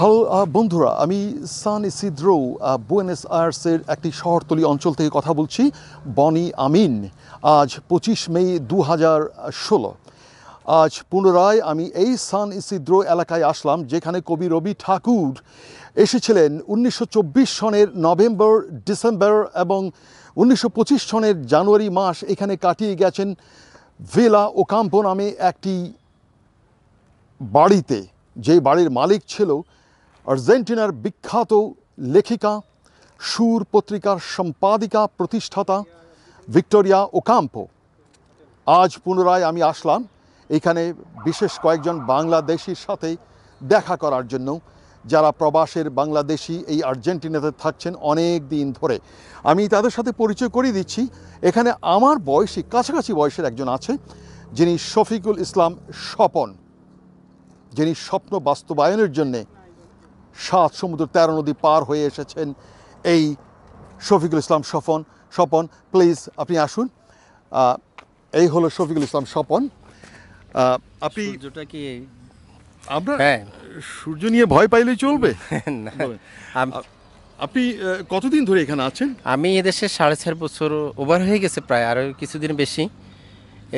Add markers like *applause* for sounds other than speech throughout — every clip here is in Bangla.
হ্যালো বন্ধুরা আমি সান ইসিদ্রো বুয়েনেস আয়ার্সের একটি শহরতলি অঞ্চল থেকে কথা বলছি বনি আমিন আজ পঁচিশ মে দু হাজার ষোলো আজ পুনরায় আমি এই সান ইসিদ্রো এলাকায় আসলাম যেখানে কবি রবি ঠাকুর এসেছিলেন উনিশশো সনের নভেম্বর ডিসেম্বর এবং উনিশশো সনের জানুয়ারি মাস এখানে কাটিয়ে গেছেন ভেলা ওকাম্পো নামে একটি বাড়িতে যে বাড়ির মালিক ছিল আর্জেন্টিনার বিখ্যাত লেখিকা সুর পত্রিকার সম্পাদিকা প্রতিষ্ঠাতা ভিক্টোরিয়া ওকাম্পো আজ পুনরায় আমি আসলাম এখানে বিশেষ কয়েকজন বাংলাদেশির সাথে দেখা করার জন্য যারা প্রবাসের বাংলাদেশি এই আর্জেন্টিনাতে থাকছেন অনেক দিন ধরে আমি তাদের সাথে পরিচয় করিয়ে দিচ্ছি এখানে আমার বয়সী কাছাকাছি বয়সের একজন আছে যিনি শফিকুল ইসলাম স্বপন যিনি স্বপ্ন বাস্তবায়নের জন্যে সাত সমুদ্র তেরো নদী পার হয়ে এসেছেন এই শফিকুল ইসলাম স্বপন স্বপন প্লিজ আপনি আসুন এই হলো শফিকুল ইসলাম স্বপন আপনি কি আমরা হ্যাঁ সূর্য নিয়ে ভয় পাইলেই চলবে *laughs* আপনি কতদিন ধরে এখানে আছেন আমি এদেশে সাড়ে চার বছর ওভার হয়ে গেছে প্রায় আরও কিছুদিন বেশি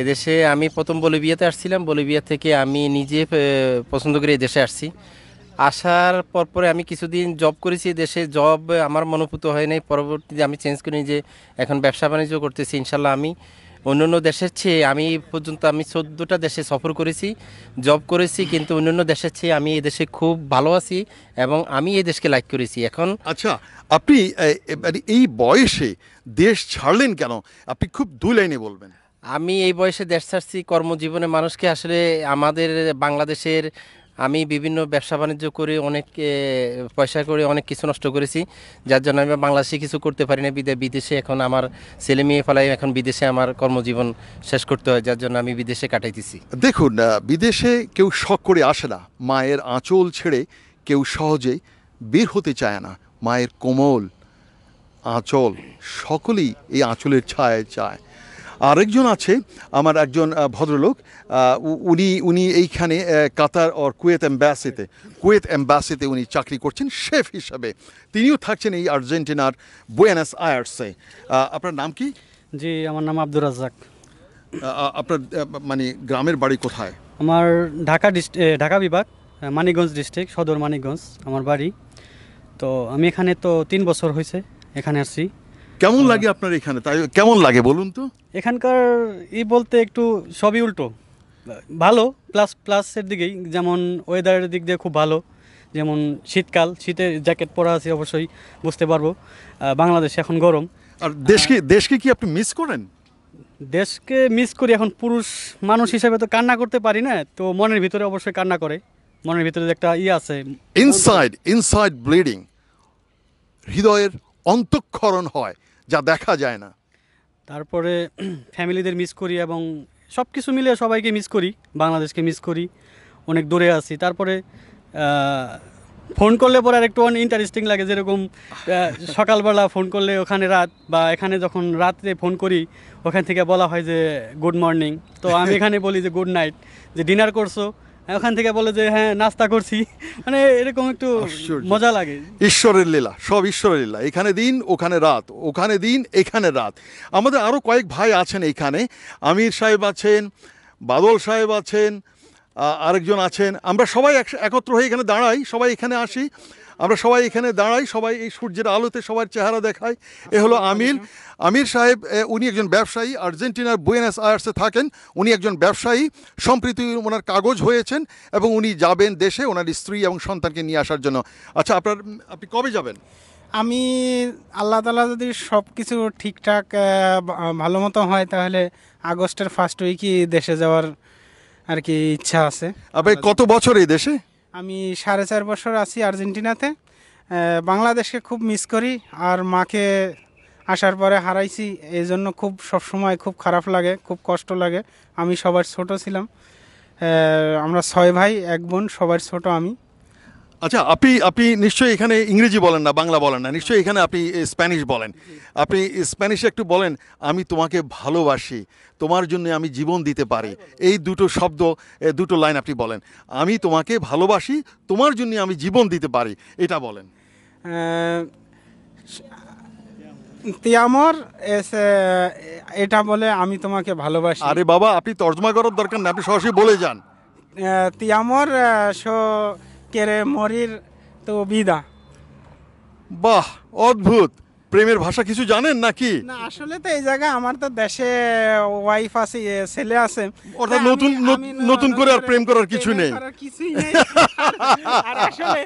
এদেশে আমি প্রথম বলিবিয়াতে আসছিলাম বলিবিয়া থেকে আমি নিজে পছন্দ করে এদেশে আসছি আসার পরপরে আমি কিছুদিন জব করেছি দেশে জব আমার মনোভূত হয় নাই পরবর্তীতে আমি চেঞ্জ করি যে এখন ব্যবসা বাণিজ্য করতেছি ইনশাল্লাহ আমি অন্য অন্য দেশের চেয়ে আমি পর্যন্ত আমি চোদ্দোটা দেশে সফর করেছি জব করেছি কিন্তু অন্যান্য দেশের চেয়ে আমি এই দেশে খুব ভালো আছি এবং আমি এই দেশকে লাইক করেছি এখন আচ্ছা আপনি মানে এই বয়সে দেশ ছাড়লেন কেন আপনি খুব দুই লাইনে বলবেন আমি এই বয়সে দেশ ছাড়ছি কর্মজীবনে মানুষকে আসলে আমাদের বাংলাদেশের আমি বিভিন্ন ব্যবসা বাণিজ্য করে অনেক পয়সা করে অনেক কিছু নষ্ট করেছি যার জন্য আমি বাংলাদেশে কিছু করতে পারি না বিদে বিদেশে এখন আমার ছেলে মেয়ে ফেলাই এখন বিদেশে আমার কর্মজীবন শেষ করতে হয় যার জন্য আমি বিদেশে কাটাইতেছি দেখুন বিদেশে কেউ শখ করে আসে না মায়ের আঁচল ছেড়ে কেউ সহজে বের হতে চায় না মায়ের কোমল আঁচল সকলেই এই আঁচলের ছায় চায় আরেকজন আছে আমার একজন ভদ্রলোক উনি উনি এইখানে কাতার ওর কুয়েত অ্যাম্বাসিতে কুয়েত অ্যাম্বাসিতে উনি চাকরি করছেন শেফ হিসাবে তিনিও থাকছেন এই আর্জেন্টিনার বুয়েনাস আয়ার্সে আপনার নাম কি জি আমার নাম আব্দুর রাজ্জাক আপনার মানে গ্রামের বাড়ি কোথায় আমার ঢাকা ঢাকা বিভাগ মানিকগঞ্জ ডিস্ট্রিক্ট সদর মানিকগঞ্জ আমার বাড়ি তো আমি এখানে তো তিন বছর হয়েছে এখানে আসি কেমন লাগে আপনার এখানে তাই কেমন লাগে বলুন তো এখানকার ই বলতে একটু সবই উল্টো ভালো প্লাস প্লাসের দিকেই যেমন ওয়েদারের দিক দিয়ে খুব ভালো যেমন শীতকাল শীতে জ্যাকেট পরা আছে অবশ্যই বুঝতে পারবো বাংলাদেশ এখন গরম আর দেশকে দেশকে কি আপনি মিস করেন দেশকে মিস করি এখন পুরুষ মানুষ হিসেবে তো কান্না করতে পারি না তো মনের ভিতরে অবশ্যই কান্না করে মনের ভিতরে একটা ই আছে ইনসাইড ইনসাইড ব্লিডিং হৃদয়ের অন্তঃক্ষরণ হয় যা দেখা যায় না তারপরে ফ্যামিলিদের মিস করি এবং সব কিছু মিলে সবাইকে মিস করি বাংলাদেশকে মিস করি অনেক দূরে আছি তারপরে ফোন করলে পরে আর একটু ইন্টারেস্টিং লাগে যেরকম সকালবেলা ফোন করলে ওখানে রাত বা এখানে যখন রাতে ফোন করি ওখান থেকে বলা হয় যে গুড মর্নিং তো আমি এখানে বলি যে গুড নাইট যে ডিনার করছো হ্যাঁ, ওখান থেকে বলে যে হ্যাঁ নাস্তা করছি *laughs* মানে এরকম একটু মজা লাগে ঈশ্বরের লীলা সব ঈশ্বরের লীলা এখানে দিন ওখানে রাত ওখানে দিন এখানে রাত আমাদের আরও কয়েক ভাই আছেন এইখানে আমির সাহেব আছেন বাদল সাহেব আছেন আরেকজন আছেন আমরা সবাই একত্র হয়ে এখানে দাঁড়াই সবাই এখানে আসি আমরা সবাই এখানে দাঁড়াই সবাই এই সূর্যের আলোতে সবার চেহারা দেখাই এ হলো আচ্ছা, আমির আমির সাহেব উনি একজন ব্যবসায়ী আর্জেন্টিনার বুয়েনাস আয়ার্সে থাকেন উনি একজন ব্যবসায়ী সম্প্রীতি ওনার কাগজ হয়েছেন এবং উনি যাবেন দেশে ওনার স্ত্রী এবং সন্তানকে নিয়ে আসার জন্য আচ্ছা আপনার আপনি কবে যাবেন আমি আল্লাহ তালা যদি সব কিছু ঠিকঠাক ভালো মতো হয় তাহলে আগস্টের ফার্স্ট উইকই দেশে যাওয়ার আর কি ইচ্ছা আছে আপনি কত বছর এই দেশে আমি সাড়ে চার বছর আছি আর্জেন্টিনাতে বাংলাদেশকে খুব মিস করি আর মাকে আসার পরে হারাইছি এই জন্য খুব সবসময় খুব খারাপ লাগে খুব কষ্ট লাগে আমি সবার ছোট ছিলাম আমরা ছয় ভাই এক বোন সবার ছোট আমি আচ্ছা আপনি আপনি নিশ্চয়ই এখানে ইংরেজি বলেন না বাংলা বলেন না নিশ্চয়ই এখানে আপনি স্প্যানিশ বলেন আপনি স্প্যানিশে একটু বলেন আমি তোমাকে ভালোবাসি তোমার জন্য আমি জীবন দিতে পারি এই দুটো শব্দ দুটো লাইন আপনি বলেন আমি তোমাকে ভালোবাসি তোমার জন্য আমি জীবন দিতে পারি এটা বলেন তিয়ামর এটা বলে আমি তোমাকে ভালোবাসি আরে বাবা আপনি তর্জমা করার দরকার না আপনি সরাসরি বলে যান তিয়ামর সো কেরে মরির তো বিদা বাহ অদ্ভুত প্রেমের ভাষা কিছু জানেন নাকি না আসলে তো এই জায়গা আমার তো দেশে ওয়াইফ আছে ছেলে আছে অর্থাৎ নতুন নতুন করে আর প্রেম করার কিছু নেই কিছুই নেই আর আসলে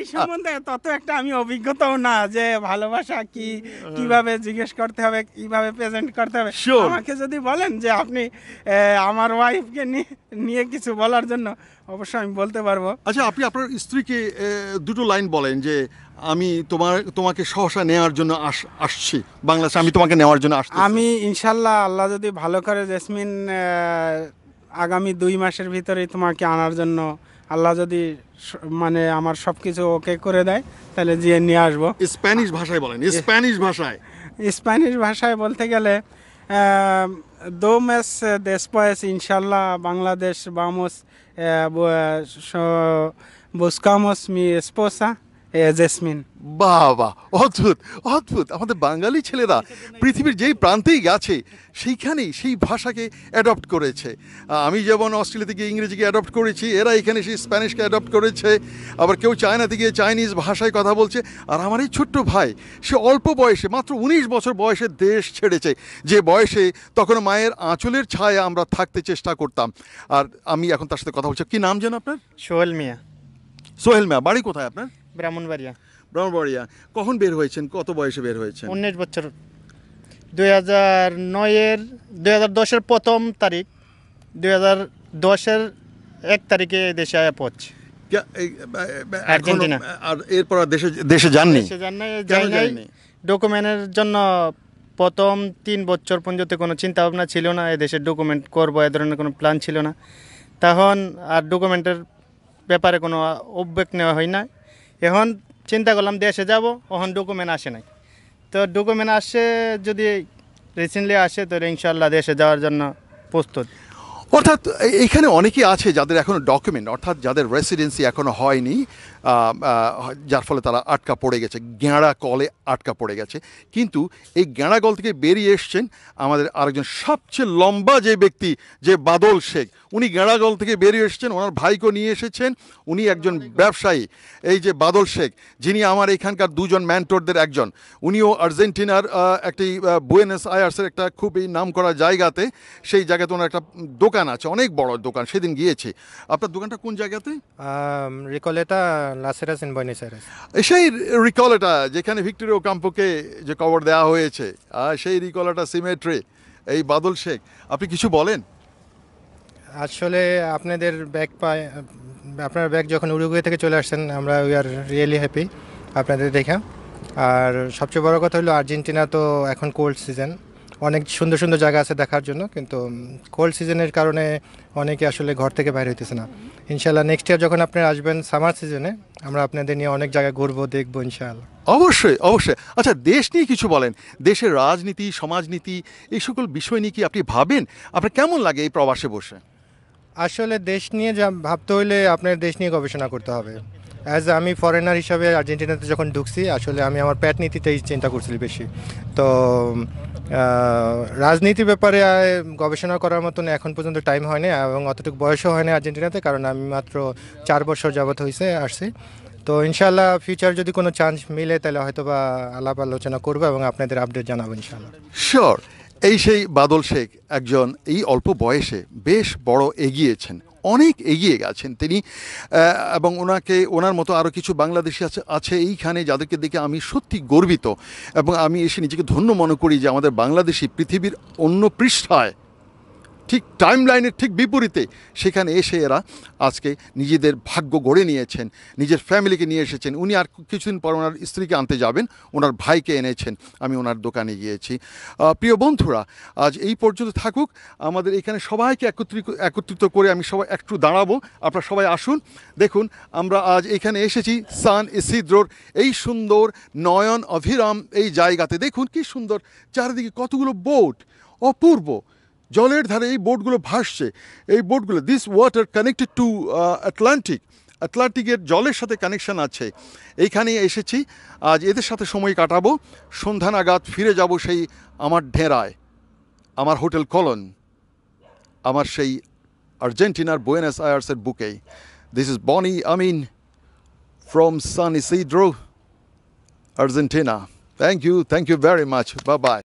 এই সম্বন্ধে তত একটা আমি অভিজ্ঞতাও না যে ভালোবাসা কি কিভাবে জিজ্ঞেস করতে হবে কিভাবে প্রেজেন্ট করতে হবে আমাকে যদি বলেন যে আপনি আমার ওয়াইফকে নিয়ে কিছু বলার জন্য অবশ্যই আমি বলতে পারবো আচ্ছা আপনি আপনার স্ত্রীকে দুটো লাইন বলেন যে আমি তোমার তোমাকে সহসা নেওয়ার জন্য আস আসছি বাংলাদেশে আমি তোমাকে নেওয়ার জন্য আসছি আমি ইনশাল্লাহ আল্লাহ যদি ভালো করে জেসমিন আগামী দুই মাসের ভিতরে তোমাকে আনার জন্য আল্লাহ যদি মানে আমার সব কিছু ওকে করে দেয় তাহলে যেয়ে নিয়ে আসবো স্প্যানিশ ভাষায় বলেন স্প্যানিশ ভাষায় স্প্যানিশ ভাষায় বলতে গেলে dos meses después, inshallah, Bangladesh vamos, eh, buscamos mi esposa. Jasmine বাবা অদ্ভুত অদ্ভুত আমাদের বাঙালি ছেলেরা পৃথিবীর যেই প্রান্তেই গেছে সেইখানেই সেই ভাষাকে অ্যাডপ্ট করেছে আমি যেমন অস্ট্রেলিয়া থেকে ইংরেজিকে অ্যাডপ্ট করেছি এরা এখানে সেই স্প্যানিশকে অ্যাডপ্ট করেছে আবার কেউ চায়না থেকে চাইনিজ ভাষায় কথা বলছে আর আমার এই ছোট্ট ভাই সে অল্প বয়সে মাত্র উনিশ বছর বয়সে দেশ ছেড়েছে যে বয়সে তখন মায়ের আঁচলের ছায়া আমরা থাকতে চেষ্টা করতাম আর আমি এখন তার সাথে কথা বলছি কি নাম যেন আপনার সোহেল মিয়া সোহেল মিয়া বাড়ি কোথায় আপনার ব্রাহ্মণবাড়িয়া ব্রাহ্মণবাড়িয়া কখন বের হয়েছেন কত বয়সে বের হয়েছেন উনিশ বছর দু হাজার নয়ের দুই হাজার দশের প্রথম তারিখ দুই হাজার দশের এক তারিখে দেশে আয়া পৌঁছ আর এরপর দেশে দেশে যাননি যাননি ডকুমেন্টের জন্য প্রথম তিন বছর পর্যন্ত কোনো চিন্তা ভাবনা ছিল না এ দেশের ডকুমেন্ট করবো এ ধরনের কোনো প্ল্যান ছিল না তখন আর ডকুমেন্টের ব্যাপারে কোনো উদ্বেগ নেওয়া হয় না এখন চিন্তা করলাম দেশে যাব এখন ডকুমেন্ট আসে নাই তো ডকুমেন্ট আসে যদি রিসেন্টলি আসে তো ইনশাল্লাহ দেশে যাওয়ার জন্য প্রস্তুত অর্থাৎ এখানে অনেকেই আছে যাদের এখনও ডকুমেন্ট অর্থাৎ যাদের রেসিডেন্সি এখনও হয়নি যার ফলে তারা আটকা পড়ে গেছে গ্যাঁড়া কলে আটকা পড়ে গেছে কিন্তু এই গ্যাঁড়া কল থেকে বেরিয়ে এসছেন আমাদের আরেকজন সবচেয়ে লম্বা যে ব্যক্তি যে বাদল শেখ উনি গ্যাঁড়া কল থেকে বেরিয়ে এসছেন ওনার ভাইকে নিয়ে এসেছেন উনি একজন ব্যবসায়ী এই যে বাদল শেখ যিনি আমার এখানকার দুজন ম্যান্টোরদের একজন উনিও আর্জেন্টিনার একটি বুয়েনস আয়ার্সের একটা খুবই নাম করা জায়গাতে সেই জায়গাতে ওনার একটা দোকান দোকান আছে অনেক বড় দোকান সেদিন গিয়েছি আপনার দোকানটা কোন জায়গাতে রিকলেটা লাসেরাস ইন বয়নিস আইরেস সেই রিকলেটা যেখানে ভিক্টোরিয়া কাম্পোকে যে কবর দেওয়া হয়েছে আর সেই রিকলেটা সিমেট্রি এই বাদল শেখ আপনি কিছু বলেন আসলে আপনাদের ব্যাগ পায় আপনার ব্যাগ যখন উরুগুয়ে থেকে চলে আসছেন আমরা উই আর রিয়েলি হ্যাপি আপনাদের দেখা আর সবচেয়ে বড় কথা হলো আর্জেন্টিনা তো এখন কোল্ড সিজন অনেক সুন্দর সুন্দর জায়গা আছে দেখার জন্য কিন্তু কোল্ড সিজনের কারণে অনেকে আসলে ঘর থেকে বাইরে হইতেছে না ইনশাল্লাহ নেক্সট ইয়ার যখন আপনি আসবেন সামার সিজনে আমরা আপনাদের নিয়ে অনেক জায়গায় ঘুরবো দেখবো ইনশাল্লাহ অবশ্যই অবশ্যই আচ্ছা দেশ নিয়ে কিছু বলেন দেশের রাজনীতি সমাজনীতি এই সকল বিষয় নিয়ে কি আপনি ভাবেন আপনার কেমন লাগে এই প্রবাসে বসে আসলে দেশ নিয়ে যা ভাবতে হইলে আপনার দেশ নিয়ে গবেষণা করতে হবে অ্যাজ আমি ফরেনার হিসাবে আর্জেন্টিনাতে যখন ঢুকছি আসলে আমি আমার প্যাট নীতিতেই চিন্তা করছিলি বেশি তো রাজনীতি ব্যাপারে গবেষণা করার মতন এখন পর্যন্ত টাইম হয়নি এবং অতটুকু বয়সও হয়নি আর্জেন্টিনাতে কারণ আমি মাত্র চার বছর যাবৎ হয়েছে আসছি তো ইনশাল্লাহ ফিউচার যদি কোনো চান্স মিলে তাহলে হয়তো বা আলাপ আলোচনা করবো এবং আপনাদের আপডেট জানাবো ইনশাল্লাহ শিওর এই সেই বাদল শেখ একজন এই অল্প বয়সে বেশ বড় এগিয়েছেন অনেক এগিয়ে গেছেন তিনি এবং ওনাকে ওনার মতো আরও কিছু বাংলাদেশি আছে আছে এইখানে যাদেরকে দেখে আমি সত্যি গর্বিত এবং আমি এসে নিজেকে ধন্য মনে করি যে আমাদের বাংলাদেশি পৃথিবীর অন্য পৃষ্ঠায় ঠিক টাইম লাইনের ঠিক বিপরীতে সেখানে এসে এরা আজকে নিজেদের ভাগ্য গড়ে নিয়েছেন নিজের ফ্যামিলিকে নিয়ে এসেছেন উনি আর কিছুদিন পর ওনার স্ত্রীকে আনতে যাবেন ওনার ভাইকে এনেছেন আমি ওনার দোকানে গিয়েছি প্রিয় বন্ধুরা আজ এই পর্যন্ত থাকুক আমাদের এখানে সবাইকে একত্রিত একত্রিত করে আমি সবাই একটু দাঁড়াবো আপনারা সবাই আসুন দেখুন আমরা আজ এখানে এসেছি সান ইসিদ্রোর এই সুন্দর নয়ন অভিরাম এই জায়গাতে দেখুন কি সুন্দর চারিদিকে কতগুলো বোট অপূর্ব জলের ধারে এই বোটগুলো ভাসছে এই বোটগুলো this water connected to Atlantic আটলান্টিকের জলের সাথে কানেকশান আছে এইখানে এসেছি আজ এদের সাথে সময় কাটাবো সন্ধ্যা নাগাদ ফিরে যাব সেই আমার ঢেরায় আমার হোটেল কলন আমার সেই আর্জেন্টিনার বোয়েনাস আয়ার্সের বুকেই this is Boni Amin from San Isidro Argentina thank you thank you very much বা বাই